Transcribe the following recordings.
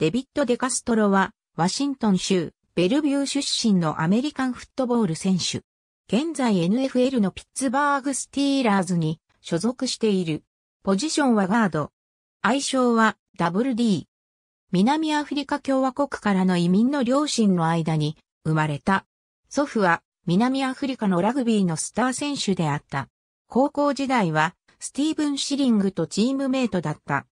デビッド・デカストロは、ワシントン州、ベルビュー出身のアメリカンフットボール選手。現在 NFL のピッツバーグスティーラーズに所属している。ポジションはガード。愛称は WD。南アフリカ共和国からの移民の両親の間に生まれた。祖父は南アフリカのラグビーのスター選手であった。高校時代はスティーブン・シリングとチームメイトだった。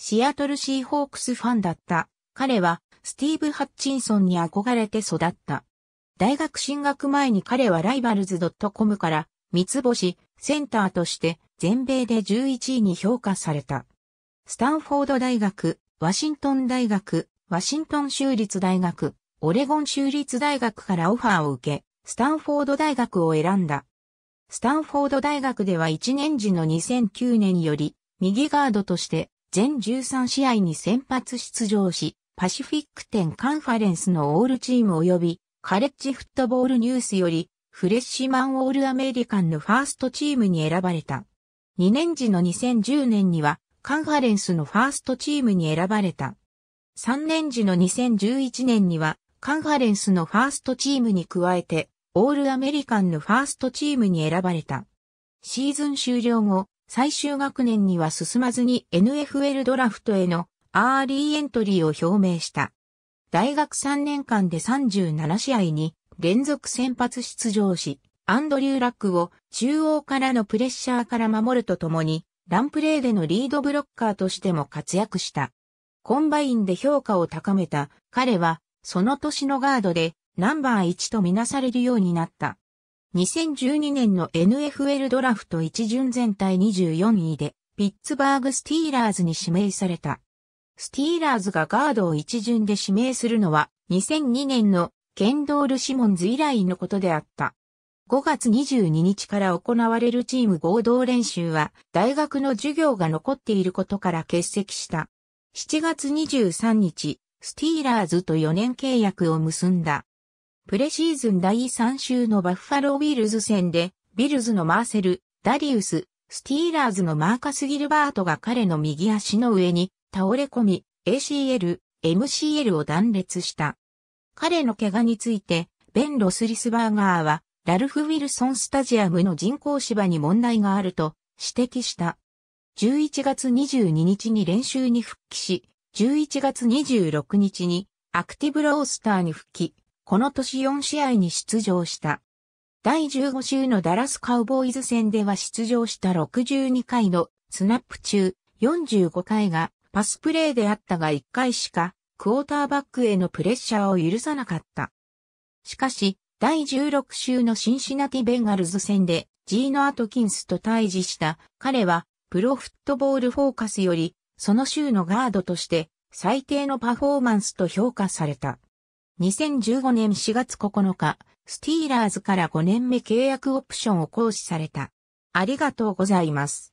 シアトルシーホークスファンだった。彼はスティーブ・ハッチンソンに憧れて育った。大学進学前に彼はライバルズ .com から三つ星センターとして全米で11位に評価された。スタンフォード大学、ワシントン大学、ワシントン州立大学、オレゴン州立大学からオファーを受け、スタンフォード大学を選んだ。スタンフォード大学では1年時の2009年より右ガードとして全13試合に先発出場し、パシフィック店カンファレンスのオールチーム及び、カレッジフットボールニュースより、フレッシュマンオールアメリカンのファーストチームに選ばれた。2年時の2010年には、カンファレンスのファーストチームに選ばれた。3年時の2011年には、カンファレンスのファーストチームに加えて、オールアメリカンのファーストチームに選ばれた。シーズン終了後、最終学年には進まずに NFL ドラフトへのアーリーエントリーを表明した。大学3年間で37試合に連続先発出場し、アンドリュー・ラックを中央からのプレッシャーから守るとともに、ランプレーでのリードブロッカーとしても活躍した。コンバインで評価を高めた彼は、その年のガードでナンバー1とみなされるようになった。2012年の NFL ドラフト一巡全体24位で、ピッツバーグ・スティーラーズに指名された。スティーラーズがガードを一巡で指名するのは、2002年のケンドール・シモンズ以来のことであった。5月22日から行われるチーム合同練習は、大学の授業が残っていることから欠席した。7月23日、スティーラーズと4年契約を結んだ。プレシーズン第3週のバッファローウィルズ戦で、ビルズのマーセル、ダリウス、スティーラーズのマーカス・ギルバートが彼の右足の上に倒れ込み、ACL、MCL を断裂した。彼の怪我について、ベン・ロスリスバーガーは、ラルフ・ウィルソン・スタジアムの人工芝に問題があると指摘した。11月22日に練習に復帰し、11月26日にアクティブロースターに復帰、この年4試合に出場した。第15週のダラスカウボーイズ戦では出場した62回のスナップ中45回がパスプレーであったが1回しかクォーターバックへのプレッシャーを許さなかった。しかし、第16週のシンシナティベンガルズ戦でジーノ・アトキンスと対峙した彼はプロフットボールフォーカスよりその週のガードとして最低のパフォーマンスと評価された。2015年4月9日、スティーラーズから5年目契約オプションを行使された。ありがとうございます。